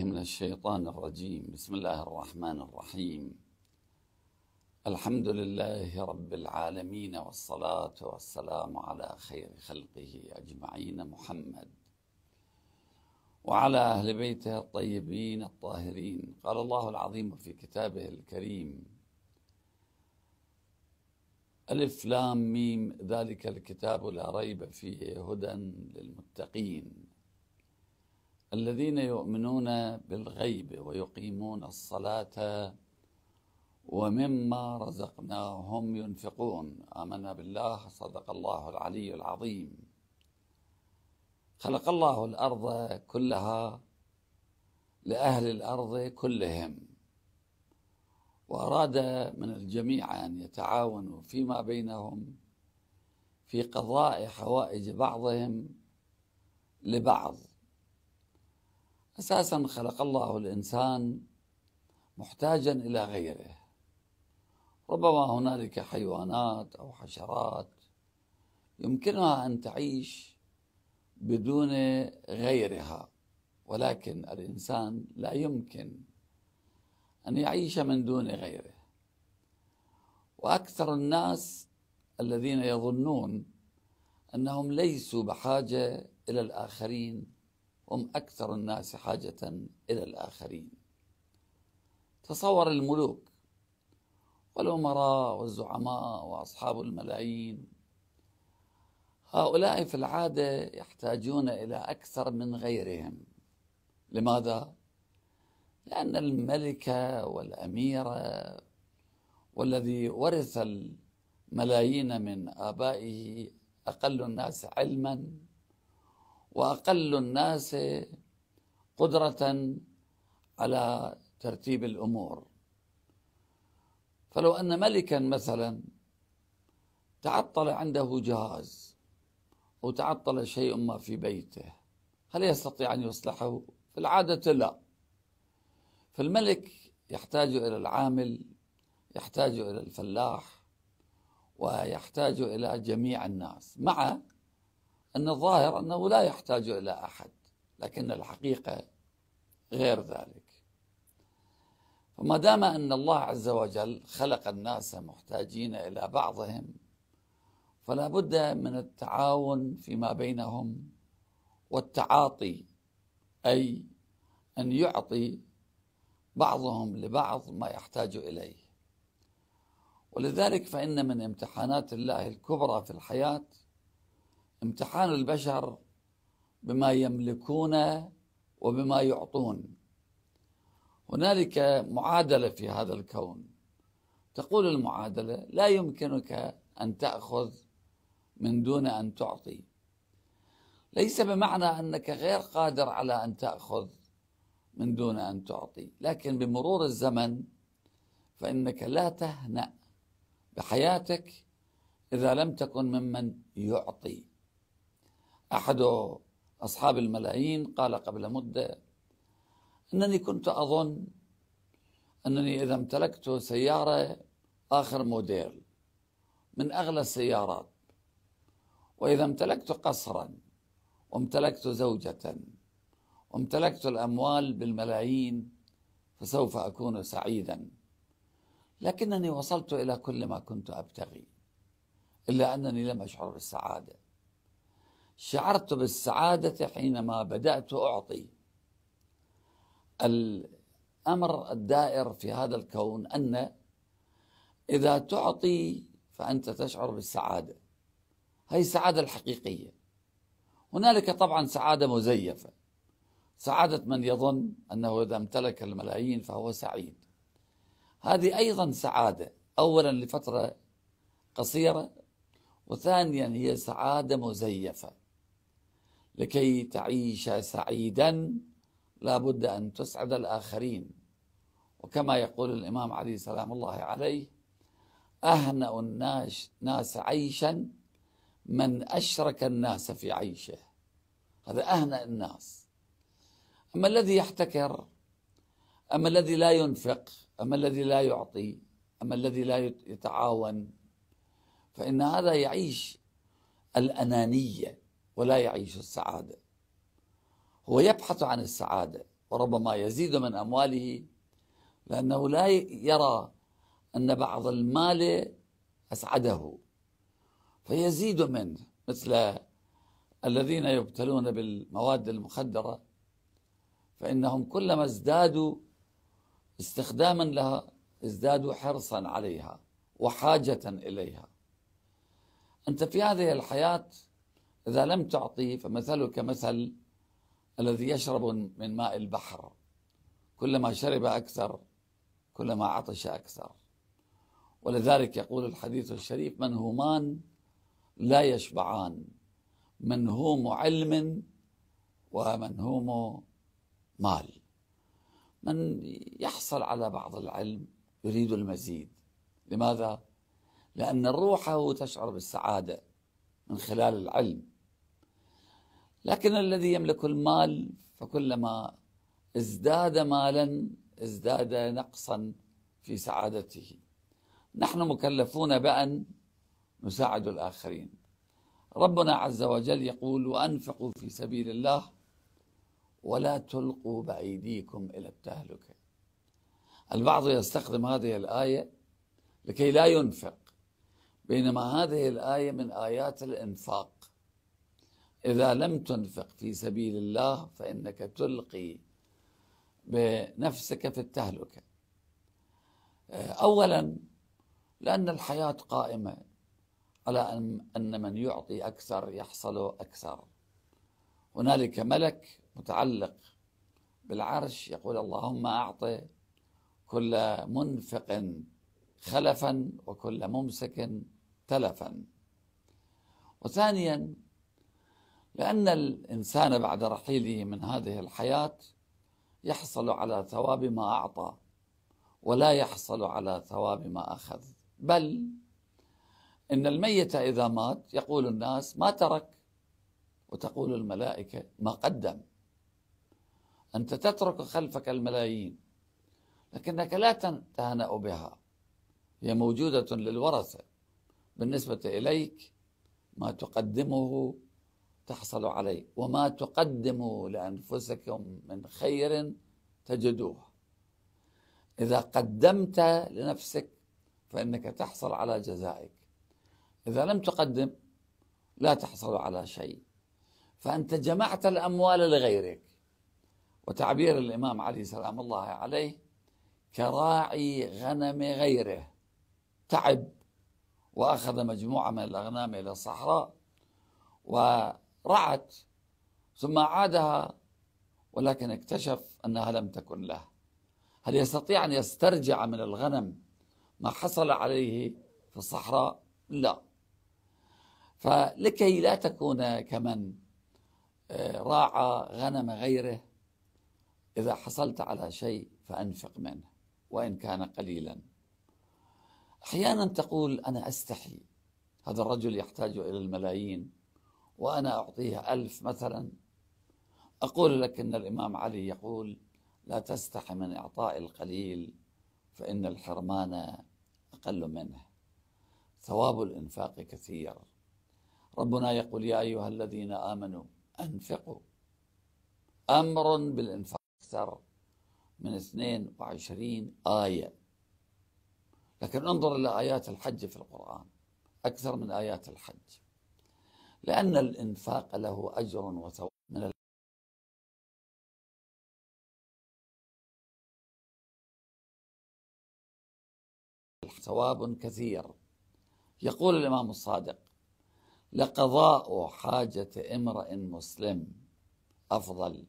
من الشيطان الرجيم بسم الله الرحمن الرحيم الحمد لله رب العالمين والصلاة والسلام على خير خلقه أجمعين محمد وعلى أهل بيته الطيبين الطاهرين قال الله العظيم في كتابه الكريم ألف لام ميم ذلك الكتاب لا ريب فيه هدى للمتقين الذين يؤمنون بالغيب ويقيمون الصلاة ومما رزقناهم ينفقون آمنا بالله صدق الله العلي العظيم خلق الله الأرض كلها لأهل الأرض كلهم وأراد من الجميع أن يتعاونوا فيما بينهم في قضاء حوائج بعضهم لبعض اساسا خلق الله الانسان محتاجا الى غيره ربما هنالك حيوانات او حشرات يمكنها ان تعيش بدون غيرها ولكن الانسان لا يمكن ان يعيش من دون غيره واكثر الناس الذين يظنون انهم ليسوا بحاجه الى الاخرين هم أكثر الناس حاجة إلى الآخرين تصور الملوك والأمراء والزعماء وأصحاب الملايين هؤلاء في العادة يحتاجون إلى أكثر من غيرهم لماذا؟ لأن الملكة والأميرة والذي ورث الملايين من آبائه أقل الناس علماً واقل الناس قدره على ترتيب الامور فلو ان ملكا مثلا تعطل عنده جهاز او تعطل شيء ما في بيته هل يستطيع ان يصلحه في العاده لا فالملك يحتاج الى العامل يحتاج الى الفلاح ويحتاج الى جميع الناس مع أن الظاهر أنه لا يحتاج إلى أحد لكن الحقيقة غير ذلك فما دام أن الله عز وجل خلق الناس محتاجين إلى بعضهم فلا بد من التعاون فيما بينهم والتعاطي أي أن يعطي بعضهم لبعض ما يحتاج إليه ولذلك فإن من امتحانات الله الكبرى في الحياة امتحان البشر بما يملكون وبما يعطون هنالك معادله في هذا الكون تقول المعادله لا يمكنك ان تاخذ من دون ان تعطي ليس بمعنى انك غير قادر على ان تاخذ من دون ان تعطي لكن بمرور الزمن فانك لا تهنا بحياتك اذا لم تكن ممن يعطي أحد أصحاب الملايين قال قبل مدة أنني كنت أظن أنني إذا امتلكت سيارة آخر موديل من أغلى السيارات وإذا امتلكت قصرا وامتلكت زوجة وامتلكت الأموال بالملايين فسوف أكون سعيدا لكنني وصلت إلى كل ما كنت أبتغي إلا أنني لم أشعر بالسعادة شعرت بالسعادة حينما بدأت أعطي الأمر الدائر في هذا الكون أن إذا تعطي فأنت تشعر بالسعادة هي السعادة الحقيقية هنالك طبعا سعادة مزيفة سعادة من يظن أنه إذا امتلك الملايين فهو سعيد هذه أيضا سعادة أولا لفترة قصيرة وثانيا هي سعادة مزيفة لكي تعيش سعيدا لا بد أن تسعد الآخرين وكما يقول الإمام علي سلام الله عليه أهنأ الناس عيشا من أشرك الناس في عيشه هذا أهنأ الناس أما الذي يحتكر أما الذي لا ينفق أما الذي لا يعطي أما الذي لا يتعاون فإن هذا يعيش الأنانية ولا يعيش السعادة هو يبحث عن السعادة وربما يزيد من أمواله لأنه لا يرى أن بعض المال أسعده فيزيد منه مثل الذين يبتلون بالمواد المخدرة فإنهم كلما ازدادوا استخداما لها ازدادوا حرصا عليها وحاجة إليها أنت في هذه الحياة إذا لم تعطي فمثلك مثل الذي يشرب من ماء البحر كلما شرب أكثر كلما عطش أكثر ولذلك يقول الحديث الشريف من همان لا يشبعان من هوم علم ومن هوم مال من يحصل على بعض العلم يريد المزيد لماذا؟ لأن روحه تشعر بالسعادة من خلال العلم لكن الذي يملك المال فكلما ازداد مالا ازداد نقصا في سعادته نحن مكلفون بأن نساعد الآخرين ربنا عز وجل يقول وأنفقوا في سبيل الله ولا تلقوا بأيديكم إلى التهلكة البعض يستخدم هذه الآية لكي لا ينفق بينما هذه الآية من آيات الإنفاق إذا لم تنفق في سبيل الله فإنك تلقي بنفسك في التهلكة أولا لأن الحياة قائمة على أن من يعطي أكثر يحصل أكثر هنالك ملك متعلق بالعرش يقول اللهم أعط كل منفق خلفا وكل ممسك تلفا وثانيا لأن الإنسان بعد رحيله من هذه الحياة يحصل على ثواب ما أعطى ولا يحصل على ثواب ما أخذ بل إن الميت إذا مات يقول الناس ما ترك وتقول الملائكة ما قدم أنت تترك خلفك الملايين لكنك لا تهنأ بها هي موجودة للورثة بالنسبة إليك ما تقدمه تحصلوا عليه وما تقدموا لأنفسكم من خير تجدوه إذا قدمت لنفسك فإنك تحصل على جزائك إذا لم تقدم لا تحصل على شيء فأنت جمعت الأموال لغيرك وتعبير الإمام علي سلام الله عليه كراعي غنم غيره تعب وأخذ مجموعة من الأغنام إلى الصحراء و رعت ثم عادها ولكن اكتشف انها لم تكن له هل يستطيع ان يسترجع من الغنم ما حصل عليه في الصحراء لا فلكي لا تكون كمن آه، راعى غنم غيره اذا حصلت على شيء فانفق منه وان كان قليلا احيانا تقول انا استحي هذا الرجل يحتاج الى الملايين وأنا أعطيه ألف مثلا أقول لك أن الإمام علي يقول لا تستحي من إعطاء القليل فإن الحرمان أقل منه ثواب الإنفاق كثير ربنا يقول يا أيها الذين آمنوا أنفقوا أمر بالإنفاق أكثر من 22 آية لكن انظر إلى آيات الحج في القرآن أكثر من آيات الحج لأن الإنفاق له أجر وثواب من ثواب كثير يقول الإمام الصادق لقضاء حاجة امرئ مسلم أفضل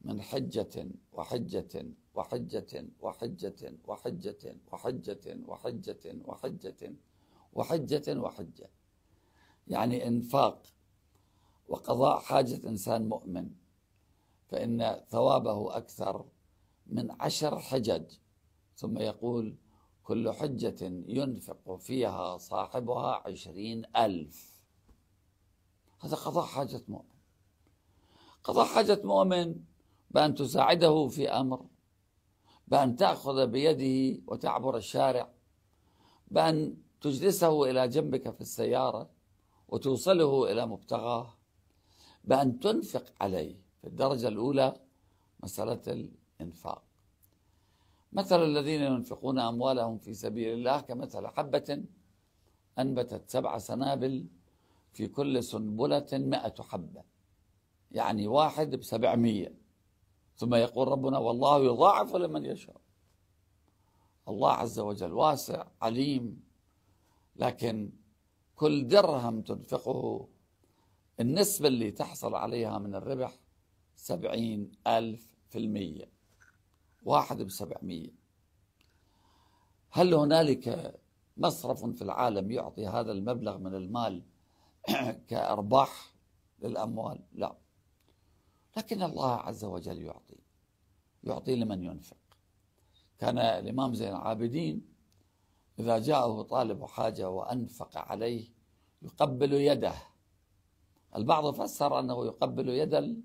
من حجة وحجة وحجة وحجة وحجة وحجة وحجة وحجة وحجة وحجة يعني انفاق وقضاء حاجة إنسان مؤمن فإن ثوابه أكثر من عشر حجج ثم يقول كل حجة ينفق فيها صاحبها عشرين ألف هذا قضاء حاجة مؤمن قضاء حاجة مؤمن بأن تساعده في أمر بأن تأخذ بيده وتعبر الشارع بأن تجلسه إلى جنبك في السيارة وتوصله إلى مبتغاه بأن تنفق عليه في الدرجة الأولى مسألة الإنفاق مثل الذين ينفقون أموالهم في سبيل الله كمثل حبة أنبتت سبع سنابل في كل سنبلة مئة حبة يعني واحد بسبعمية ثم يقول ربنا والله يضاعف لمن يشاء الله عز وجل واسع عليم لكن كل درهم تنفقه النسبة اللي تحصل عليها من الربح سبعين ألف في المية واحد بسبعمية هل هنالك مصرف في العالم يعطي هذا المبلغ من المال كأرباح للأموال لا لكن الله عز وجل يعطي يعطي لمن ينفق كان الإمام زين العابدين إذا جاءه طالب حاجة وأنفق عليه يقبل يده البعض فسر أنه يقبل يد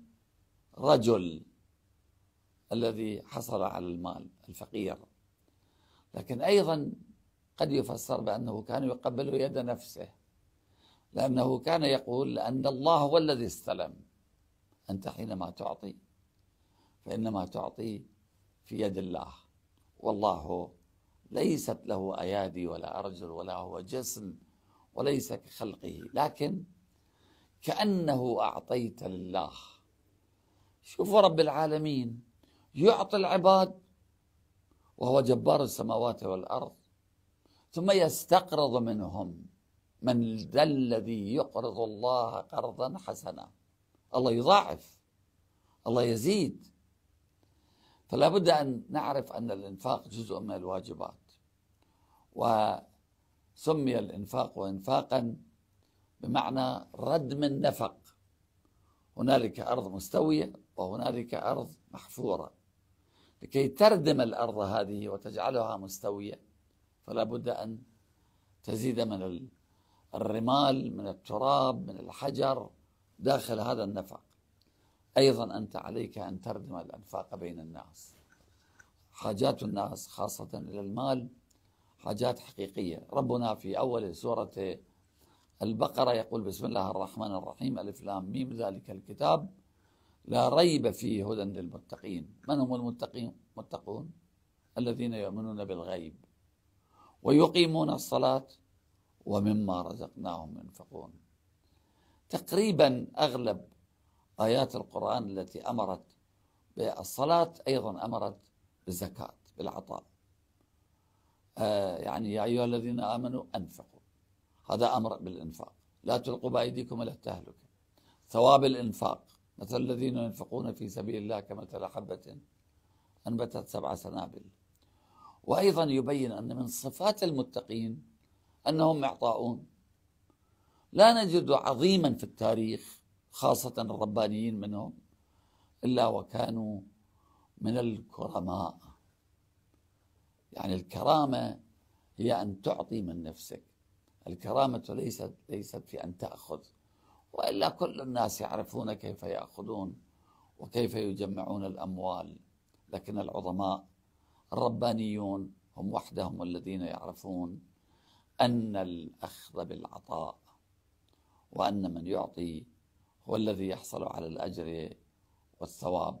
الرجل الذي حصل على المال الفقير لكن أيضا قد يفسر بأنه كان يقبل يد نفسه لأنه كان يقول أن الله هو الذي استلم أنت حينما تعطي فإنما تعطي في يد الله والله ليست له أيادي ولا أرجل ولا هو جسم وليس كخلقه لكن كأنه أعطيت لله شوفوا رب العالمين يعطي العباد وهو جبار السماوات والأرض ثم يستقرض منهم من ذا الذي يقرض الله قرضا حسنا الله يضاعف الله يزيد فلا بد أن نعرف أن الإنفاق جزء من الواجبات وسمي الإنفاق إنفاقا بمعنى ردم النفق هنالك أرض مستوية وهنالك أرض محفورة لكي تردم الأرض هذه وتجعلها مستوية فلا بد أن تزيد من الرمال من التراب من الحجر داخل هذا النفق أيضا أنت عليك أن تردم الأنفاق بين الناس حاجات الناس خاصة إلى المال حاجات حقيقية ربنا في أول سورة البقرة يقول بسم الله الرحمن الرحيم ألف لام ميم ذلك الكتاب لا ريب فيه هدى للمتقين من هم المتقين متقون الذين يؤمنون بالغيب ويقيمون الصلاة ومما رزقناهم ينفقون تقريبا أغلب آيات القرآن التي أمرت بالصلاة أيضا أمرت بالزكاة بالعطاء آه، يعني يا أيها الذين آمنوا أنفقوا هذا أمر بالإنفاق لا تلقوا بأيديكم إلى التهلكة ثواب الإنفاق مثل الذين ينفقون في سبيل الله كمثل حبة أنبتت سبع سنابل وأيضا يبين أن من صفات المتقين أنهم معطاؤون لا نجد عظيما في التاريخ خاصة الربانيين منهم إلا وكانوا من الكرماء يعني الكرامة هي أن تعطي من نفسك الكرامة ليست ليست في أن تأخذ وإلا كل الناس يعرفون كيف يأخذون وكيف يجمعون الأموال لكن العظماء الربانيون هم وحدهم الذين يعرفون أن الأخذ بالعطاء وأن من يعطي هو الذي يحصل على الأجر والثواب